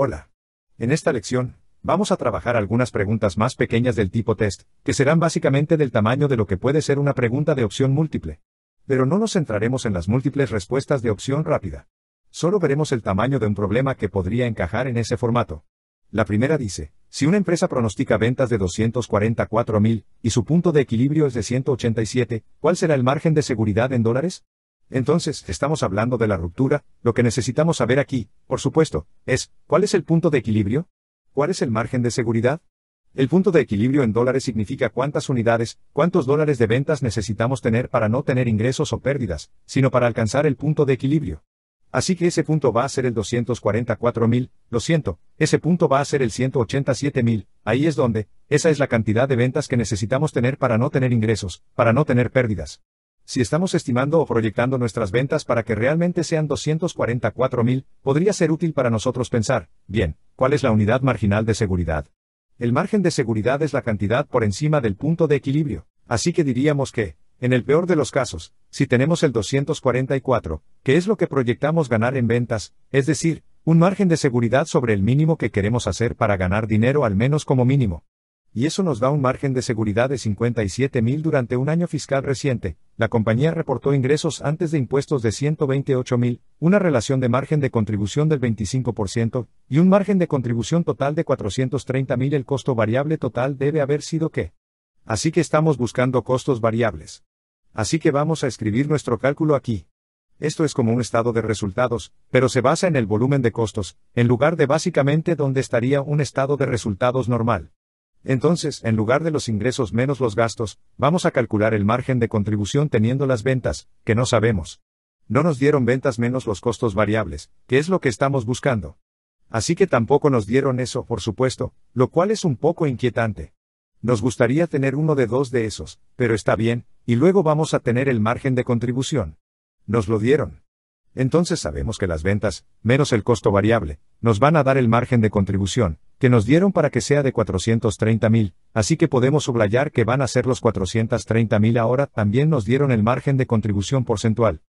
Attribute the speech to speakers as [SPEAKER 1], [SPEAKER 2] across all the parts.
[SPEAKER 1] Hola. En esta lección, vamos a trabajar algunas preguntas más pequeñas del tipo test, que serán básicamente del tamaño de lo que puede ser una pregunta de opción múltiple. Pero no nos centraremos en las múltiples respuestas de opción rápida. Solo veremos el tamaño de un problema que podría encajar en ese formato. La primera dice, si una empresa pronostica ventas de $244,000 y su punto de equilibrio es de 187, ¿cuál será el margen de seguridad en dólares? Entonces, estamos hablando de la ruptura, lo que necesitamos saber aquí, por supuesto, es, ¿cuál es el punto de equilibrio? ¿Cuál es el margen de seguridad? El punto de equilibrio en dólares significa cuántas unidades, cuántos dólares de ventas necesitamos tener para no tener ingresos o pérdidas, sino para alcanzar el punto de equilibrio. Así que ese punto va a ser el 244.000, lo siento, ese punto va a ser el 187.000, ahí es donde, esa es la cantidad de ventas que necesitamos tener para no tener ingresos, para no tener pérdidas. Si estamos estimando o proyectando nuestras ventas para que realmente sean mil, podría ser útil para nosotros pensar, bien, ¿cuál es la unidad marginal de seguridad? El margen de seguridad es la cantidad por encima del punto de equilibrio, así que diríamos que, en el peor de los casos, si tenemos el 244, que es lo que proyectamos ganar en ventas, es decir, un margen de seguridad sobre el mínimo que queremos hacer para ganar dinero al menos como mínimo, y eso nos da un margen de seguridad de 57.000 durante un año fiscal reciente. La compañía reportó ingresos antes de impuestos de 128.000, una relación de margen de contribución del 25% y un margen de contribución total de 430 mil. El costo variable total debe haber sido que. Así que estamos buscando costos variables. Así que vamos a escribir nuestro cálculo aquí. Esto es como un estado de resultados, pero se basa en el volumen de costos, en lugar de básicamente donde estaría un estado de resultados normal. Entonces, en lugar de los ingresos menos los gastos, vamos a calcular el margen de contribución teniendo las ventas, que no sabemos. No nos dieron ventas menos los costos variables, que es lo que estamos buscando. Así que tampoco nos dieron eso, por supuesto, lo cual es un poco inquietante. Nos gustaría tener uno de dos de esos, pero está bien, y luego vamos a tener el margen de contribución. Nos lo dieron entonces sabemos que las ventas, menos el costo variable, nos van a dar el margen de contribución, que nos dieron para que sea de 430 mil, así que podemos subrayar que van a ser los 430 mil ahora, también nos dieron el margen de contribución porcentual.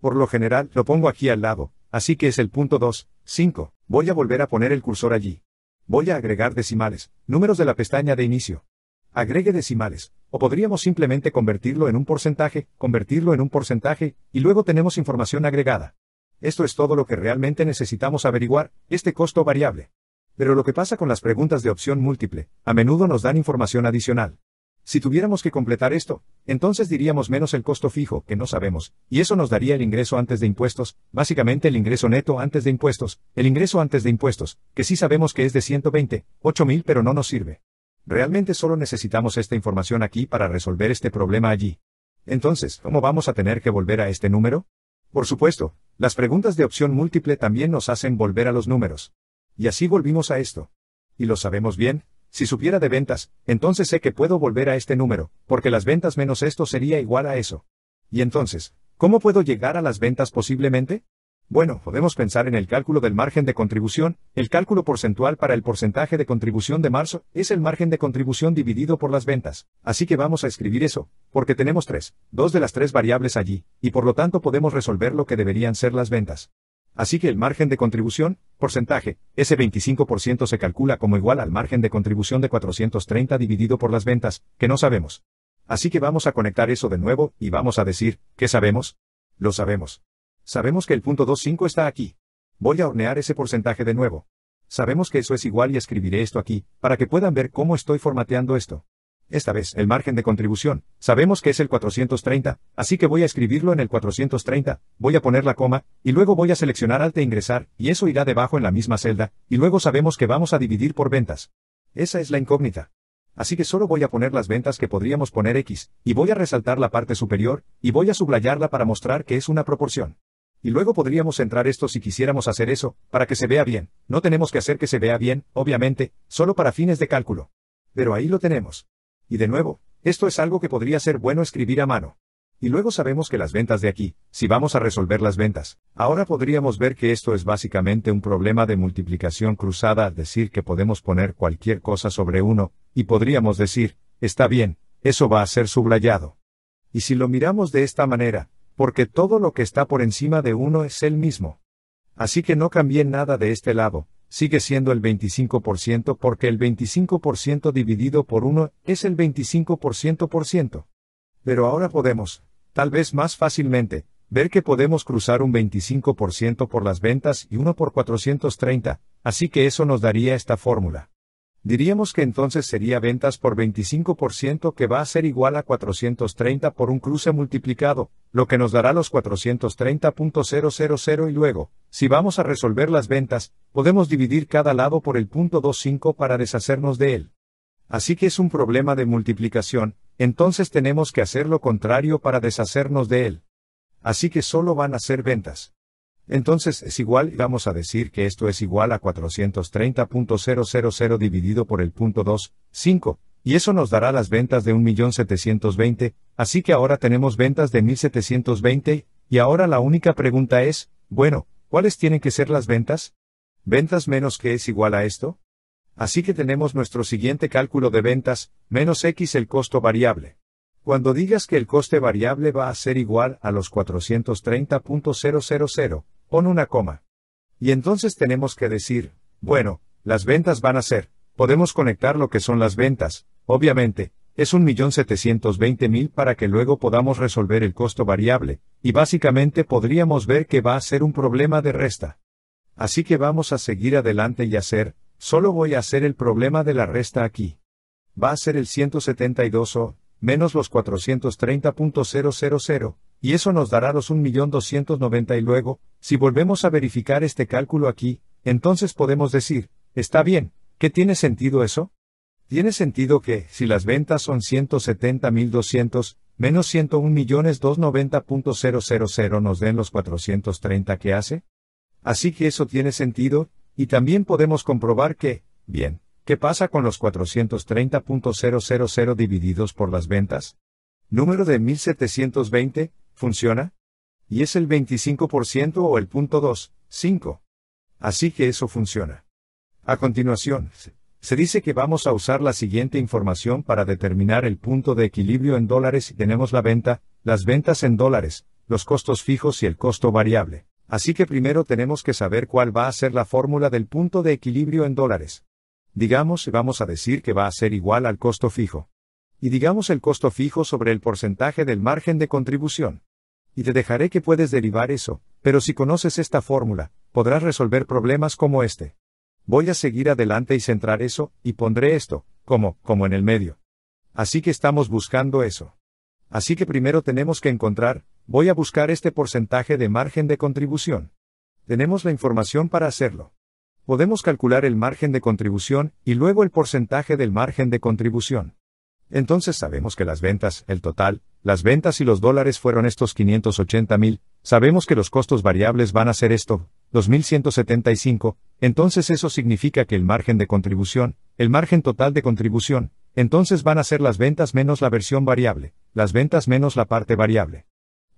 [SPEAKER 1] Por lo general, lo pongo aquí al lado, así que es el punto 2, 5, voy a volver a poner el cursor allí. Voy a agregar decimales, números de la pestaña de inicio. Agregue decimales, o podríamos simplemente convertirlo en un porcentaje, convertirlo en un porcentaje, y luego tenemos información agregada. Esto es todo lo que realmente necesitamos averiguar, este costo variable. Pero lo que pasa con las preguntas de opción múltiple, a menudo nos dan información adicional. Si tuviéramos que completar esto, entonces diríamos menos el costo fijo, que no sabemos, y eso nos daría el ingreso antes de impuestos, básicamente el ingreso neto antes de impuestos, el ingreso antes de impuestos, que sí sabemos que es de 120, 8.000 pero no nos sirve. Realmente solo necesitamos esta información aquí para resolver este problema allí. Entonces, ¿cómo vamos a tener que volver a este número? Por supuesto, las preguntas de opción múltiple también nos hacen volver a los números. Y así volvimos a esto. Y lo sabemos bien, si supiera de ventas, entonces sé que puedo volver a este número, porque las ventas menos esto sería igual a eso. Y entonces, ¿cómo puedo llegar a las ventas posiblemente? Bueno, podemos pensar en el cálculo del margen de contribución. El cálculo porcentual para el porcentaje de contribución de marzo es el margen de contribución dividido por las ventas. Así que vamos a escribir eso, porque tenemos tres, dos de las tres variables allí, y por lo tanto podemos resolver lo que deberían ser las ventas. Así que el margen de contribución, porcentaje, ese 25% se calcula como igual al margen de contribución de 430 dividido por las ventas, que no sabemos. Así que vamos a conectar eso de nuevo, y vamos a decir, ¿qué sabemos? Lo sabemos. Sabemos que el punto 25 está aquí. Voy a hornear ese porcentaje de nuevo. Sabemos que eso es igual y escribiré esto aquí, para que puedan ver cómo estoy formateando esto. Esta vez, el margen de contribución, sabemos que es el 430, así que voy a escribirlo en el 430, voy a poner la coma, y luego voy a seleccionar alt e ingresar, y eso irá debajo en la misma celda, y luego sabemos que vamos a dividir por ventas. Esa es la incógnita. Así que solo voy a poner las ventas que podríamos poner X, y voy a resaltar la parte superior, y voy a sublayarla para mostrar que es una proporción y luego podríamos centrar esto si quisiéramos hacer eso, para que se vea bien. No tenemos que hacer que se vea bien, obviamente, solo para fines de cálculo. Pero ahí lo tenemos. Y de nuevo, esto es algo que podría ser bueno escribir a mano. Y luego sabemos que las ventas de aquí, si vamos a resolver las ventas, ahora podríamos ver que esto es básicamente un problema de multiplicación cruzada al decir que podemos poner cualquier cosa sobre uno, y podríamos decir, está bien, eso va a ser subrayado. Y si lo miramos de esta manera, porque todo lo que está por encima de uno es el mismo. Así que no cambié nada de este lado, sigue siendo el 25% porque el 25% dividido por uno es el 25% por ciento. Pero ahora podemos, tal vez más fácilmente, ver que podemos cruzar un 25% por las ventas y uno por 430, así que eso nos daría esta fórmula. Diríamos que entonces sería ventas por 25% que va a ser igual a 430 por un cruce multiplicado, lo que nos dará los 430.000 y luego, si vamos a resolver las ventas, podemos dividir cada lado por el punto 25 para deshacernos de él. Así que es un problema de multiplicación, entonces tenemos que hacer lo contrario para deshacernos de él. Así que solo van a ser ventas. Entonces es igual, y vamos a decir que esto es igual a 430.000 dividido por el punto 2, 5, y eso nos dará las ventas de 1.720, así que ahora tenemos ventas de 1.720, y ahora la única pregunta es, bueno, ¿cuáles tienen que ser las ventas? ¿Ventas menos que es igual a esto? Así que tenemos nuestro siguiente cálculo de ventas, menos x el costo variable. Cuando digas que el coste variable va a ser igual a los 430.000, Pon una coma. Y entonces tenemos que decir, bueno, las ventas van a ser, podemos conectar lo que son las ventas, obviamente, es 1.720.000 para que luego podamos resolver el costo variable, y básicamente podríamos ver que va a ser un problema de resta. Así que vamos a seguir adelante y hacer, solo voy a hacer el problema de la resta aquí. Va a ser el 172 o, menos los 430.000, y eso nos dará los 1.290 y luego, si volvemos a verificar este cálculo aquí, entonces podemos decir, está bien, ¿qué tiene sentido eso? Tiene sentido que, si las ventas son 170.200, menos 101.290.000 nos den los 430 que hace. Así que eso tiene sentido, y también podemos comprobar que, bien, ¿qué pasa con los 430.000 divididos por las ventas? Número de 1720, ¿funciona? Y es el 25% o el punto 2, 5. Así que eso funciona. A continuación, se dice que vamos a usar la siguiente información para determinar el punto de equilibrio en dólares y tenemos la venta, las ventas en dólares, los costos fijos y el costo variable. Así que primero tenemos que saber cuál va a ser la fórmula del punto de equilibrio en dólares. Digamos y vamos a decir que va a ser igual al costo fijo. Y digamos el costo fijo sobre el porcentaje del margen de contribución y te dejaré que puedes derivar eso, pero si conoces esta fórmula, podrás resolver problemas como este. Voy a seguir adelante y centrar eso, y pondré esto, como, como en el medio. Así que estamos buscando eso. Así que primero tenemos que encontrar, voy a buscar este porcentaje de margen de contribución. Tenemos la información para hacerlo. Podemos calcular el margen de contribución y luego el porcentaje del margen de contribución. Entonces sabemos que las ventas, el total, las ventas y los dólares fueron estos 580 mil, sabemos que los costos variables van a ser esto, 2175, entonces eso significa que el margen de contribución, el margen total de contribución, entonces van a ser las ventas menos la versión variable, las ventas menos la parte variable.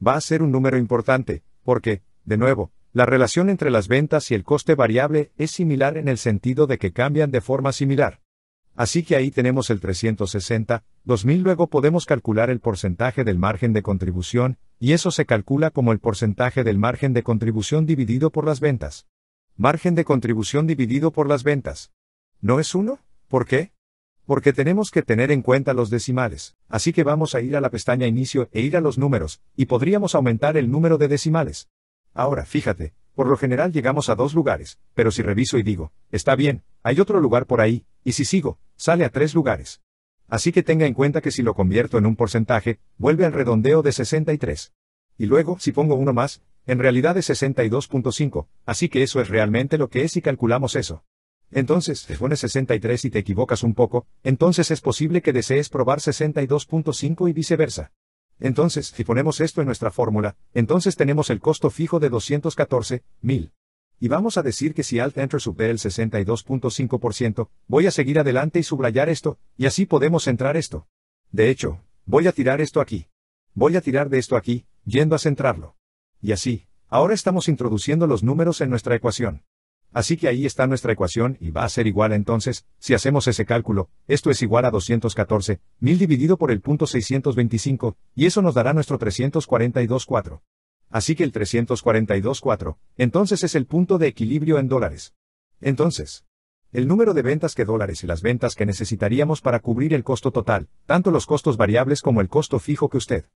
[SPEAKER 1] Va a ser un número importante, porque, de nuevo, la relación entre las ventas y el coste variable es similar en el sentido de que cambian de forma similar. Así que ahí tenemos el 360, 2000 luego podemos calcular el porcentaje del margen de contribución, y eso se calcula como el porcentaje del margen de contribución dividido por las ventas. Margen de contribución dividido por las ventas. ¿No es uno? ¿Por qué? Porque tenemos que tener en cuenta los decimales, así que vamos a ir a la pestaña Inicio e ir a los números, y podríamos aumentar el número de decimales. Ahora, fíjate, por lo general llegamos a dos lugares, pero si reviso y digo, está bien, hay otro lugar por ahí, y si sigo, sale a tres lugares. Así que tenga en cuenta que si lo convierto en un porcentaje, vuelve al redondeo de 63. Y luego, si pongo uno más, en realidad es 62.5, así que eso es realmente lo que es si calculamos eso. Entonces, si pones 63 y te equivocas un poco, entonces es posible que desees probar 62.5 y viceversa. Entonces, si ponemos esto en nuestra fórmula, entonces tenemos el costo fijo de 214,000 y vamos a decir que si Alt Enter sube el 62.5%, voy a seguir adelante y subrayar esto, y así podemos centrar esto. De hecho, voy a tirar esto aquí. Voy a tirar de esto aquí, yendo a centrarlo. Y así, ahora estamos introduciendo los números en nuestra ecuación. Así que ahí está nuestra ecuación y va a ser igual entonces, si hacemos ese cálculo, esto es igual a 214, 1000 dividido por el punto 625, y eso nos dará nuestro 342.4. Así que el 342.4, entonces es el punto de equilibrio en dólares. Entonces, el número de ventas que dólares y las ventas que necesitaríamos para cubrir el costo total, tanto los costos variables como el costo fijo que usted